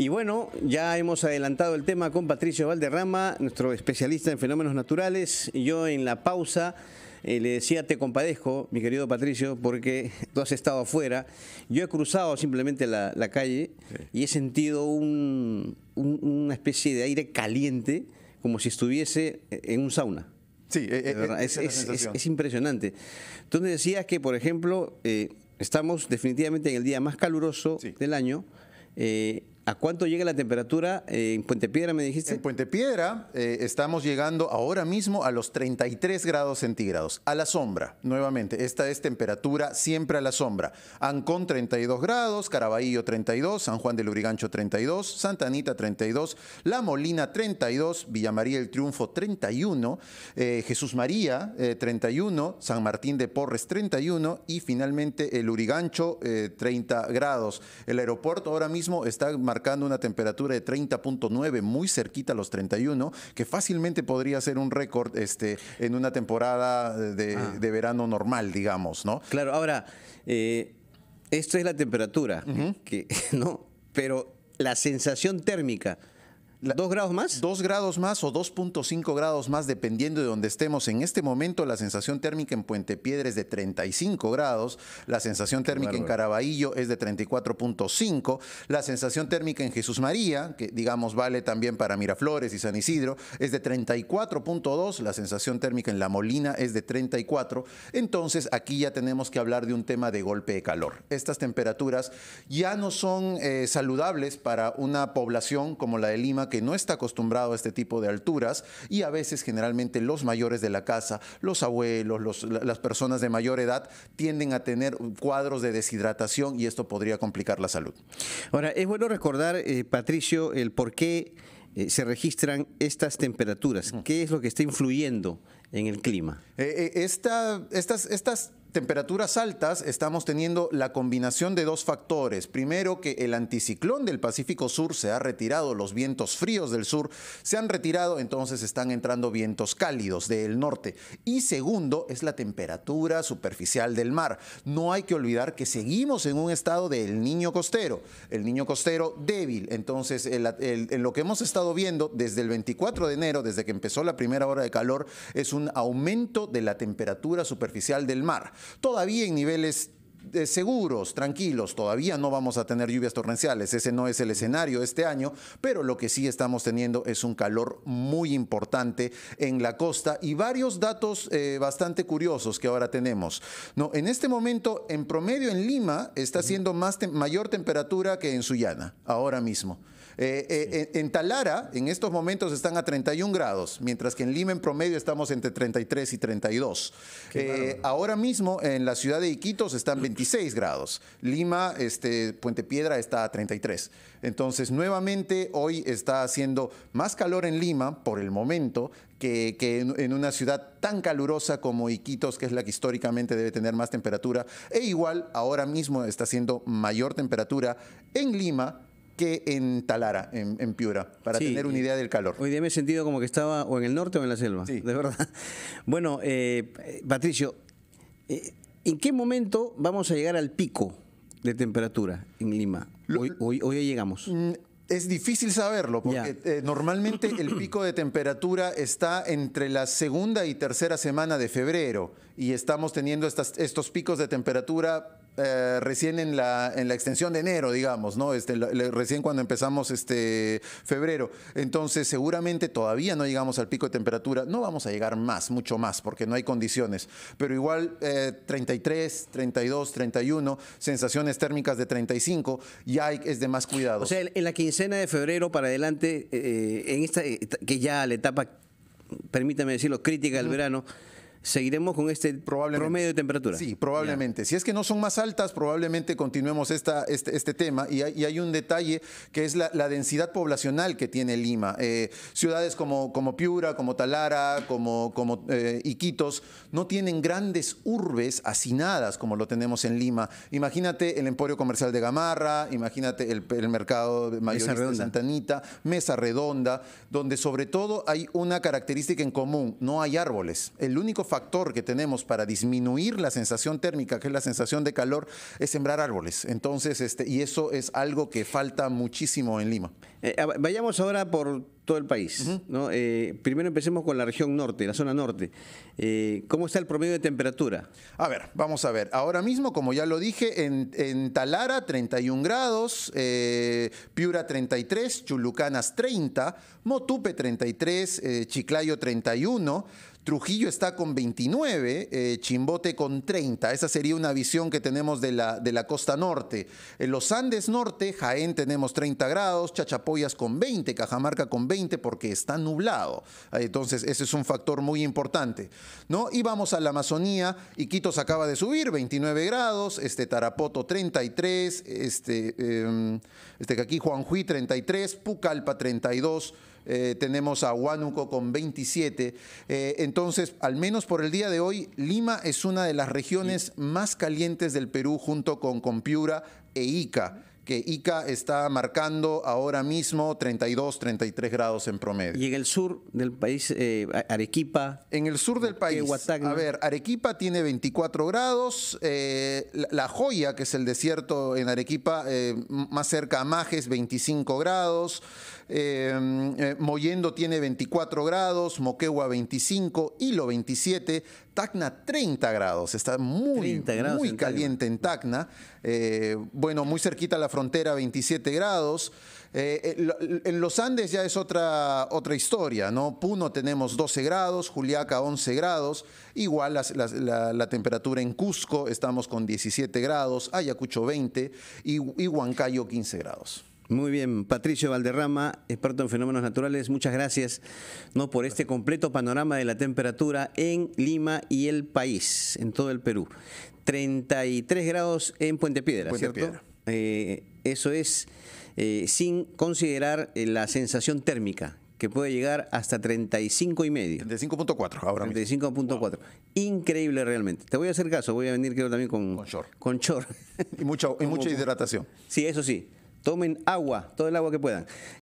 Y bueno, ya hemos adelantado el tema con Patricio Valderrama, nuestro especialista en fenómenos naturales. yo en la pausa eh, le decía, te compadezco, mi querido Patricio, porque tú has estado afuera. Yo he cruzado simplemente la, calle y he sentido una especie de aire caliente, como si estuviese eh, en un sauna. Sí, eh, es, es, impresionante. Tú decías que, por ejemplo, estamos definitivamente en el día más caluroso del año. ¿A cuánto llega la temperatura eh, en Puente Piedra, me dijiste? En Puente Piedra eh, estamos llegando ahora mismo a los 33 grados centígrados, a la sombra, nuevamente. Esta es temperatura siempre a la sombra. Ancón 32 grados, Caraballo 32, San Juan del Urigancho, 32, Santa Anita 32, La Molina 32, Villa María el Triunfo 31, eh, Jesús María 31, San Martín de Porres 31 y finalmente el Urigancho 30 grados. El aeropuerto ahora mismo está marcado una temperatura de 30.9, muy cerquita a los 31, que fácilmente podría ser un récord este, en una temporada de, ah. verano normal, digamos, ¿no? Claro, ahora, eh, esto es la temperatura, que, ¿no? Pero la sensación térmica ¿Dos grados más? Dos grados más o 2.5 grados más, dependiendo de donde estemos. En este momento, la sensación térmica en Puente Piedra es de 35 grados, la sensación térmica en Caraballo es de 34.5, la sensación térmica en Jesús María, que digamos vale también para Miraflores y San Isidro, es de 34.2, la sensación térmica en La Molina es de 34. Entonces, aquí ya tenemos que hablar de un tema de golpe de calor. Estas temperaturas ya no son eh, saludables para una población como la de Lima que no está acostumbrado a este tipo de alturas y a veces generalmente los mayores de la casa, los abuelos, las personas de mayor edad tienden a tener cuadros de deshidratación y esto podría complicar la salud. Ahora, es bueno recordar, eh, Patricio, el por qué eh, se registran estas temperaturas. ¿Qué es lo que está influyendo en el clima? Eh, estas, estas temperaturas altas estamos teniendo la combinación de dos factores. Primero, que el anticiclón del Pacífico Sur se ha retirado, los vientos fríos del sur se han retirado, entonces están entrando vientos cálidos del norte. Y segundo, es la temperatura superficial del mar. No hay que olvidar que seguimos en un estado del niño costero, el niño costero débil. Entonces, en lo que hemos estado viendo desde el 24 de enero, desde que empezó la primera hora de calor, es un aumento de la temperatura superficial del mar todavía en niveles seguros, tranquilos, todavía no vamos a tener lluvias torrenciales, ese no es el escenario este año, pero lo que sí estamos teniendo es un calor muy importante en la costa y varios datos eh, bastante curiosos que ahora tenemos. No, en este momento, en promedio en Lima está siendo más mayor temperatura que en Sullana, ahora mismo. Eh, eh, en Talara, en estos momentos están a 31 grados, mientras que en Lima, en promedio, estamos entre 33 y 32. ahora mismo, en la ciudad de Iquitos, están 26 grados. Lima, este, Puente Piedra está a 33. Entonces, nuevamente, hoy está haciendo más calor en Lima por el momento que, en, una ciudad tan calurosa como Iquitos, que es la que históricamente debe tener más temperatura. E igual, ahora mismo está haciendo mayor temperatura en Lima que en Talara, en, Piura, para tener una idea del calor. Hoy día me he sentido como que estaba o en el norte o en la selva, sí. de verdad. Bueno, eh, Patricio, eh, ¿En qué momento vamos a llegar al pico de temperatura en Lima? Hoy, hoy, llegamos. Mm, es difícil saberlo, porque eh, normalmente el pico de temperatura está entre la segunda y tercera semana de febrero y estamos teniendo estos picos de temperatura eh, recién en la, en la extensión de enero, digamos, ¿no? Este, recién cuando empezamos este febrero. Entonces, seguramente todavía no llegamos al pico de temperatura. No vamos a llegar más, mucho más, porque no hay condiciones. Pero igual 33, 32, 31, sensaciones térmicas de 35, ya es de más cuidado. O sea, en la quincena de febrero para adelante, eh, en esta, eh, que ya la etapa, permítame decirlo, crítica del verano seguiremos con este promedio de temperatura. Sí, probablemente. Si es que no son más altas, probablemente continuemos esta, este, este tema. Y hay, un detalle que es la, densidad poblacional que tiene Lima. Eh, ciudades como, como Piura, como Talara, como, como eh, Iquitos, no tienen grandes urbes hacinadas como lo tenemos en Lima. Imagínate el emporio comercial de Gamarra, imagínate el, mercado de Mayorista de Santanita, Mesa Redonda, donde sobre todo hay una característica en común, no hay árboles. El único factor que tenemos para disminuir la sensación térmica, que es la sensación de calor, es sembrar árboles. Entonces, este, y eso es algo que falta muchísimo en Lima. Eh, vayamos ahora por todo el país. Eh, primero empecemos con la región norte, la zona norte. Eh, ¿Cómo está el promedio de temperatura? A ver, vamos a ver. Ahora mismo, como ya lo dije, en, Talara 31 grados, Piura 33, Chulucanas 30, Motupe 33, Chiclayo 31. Trujillo está con 29, eh, Chimbote con 30. Esa sería una visión que tenemos de la, de la costa norte. En los Andes norte, Jaén tenemos 30 grados, Chachapoyas con 20, Cajamarca con 20 porque está nublado. Eh, entonces, ese es un factor muy importante. ¿no? Y vamos a la Amazonía, Iquitos acaba de subir, 29 grados, este, Tarapoto 33, este, em, este que aquí Juanjuí 33, Pucalpa 32. Eh, tenemos a Huánuco con 27. Eh, entonces, al menos por el día de hoy, Lima es una de las regiones más calientes del Perú junto con Compiura e Ica que Ica está marcando ahora mismo 32, 33 grados en promedio. ¿Y en el sur del país, eh, Arequipa? En el sur del eh, país, a ver, Arequipa tiene 24 grados, eh, La Joya, que es el desierto en Arequipa, más cerca a Majes, 25 grados, Moyendo tiene 24 grados, Moquegua 25, Hilo 27, Tacna 30 grados, está muy, muy caliente en Tacna. Eh, bueno, muy cerquita a la frontera, 27 grados. Eh, eh, en los Andes ya es otra, otra historia, ¿no? Puno tenemos 12 grados, Juliaca 11 grados, igual la, temperatura en Cusco estamos con 17 grados, Ayacucho 20 y Huancayo 15 grados. Muy bien, Patricio Valderrama, experto en fenómenos naturales, muchas gracias ¿no? por este completo panorama de la temperatura en Lima y el país, en todo el Perú. 33 grados en Puente Piedra, eh, eso es eh, sin considerar eh, la sensación térmica que puede llegar hasta 35 y medio. 35.4 ahora mismo. 35.4. Increíble realmente. Te voy a hacer caso, voy a venir creo también con... Con Y, mucha, y mucha hidratación. Sí, eso sí tomen agua, todo el agua que puedan.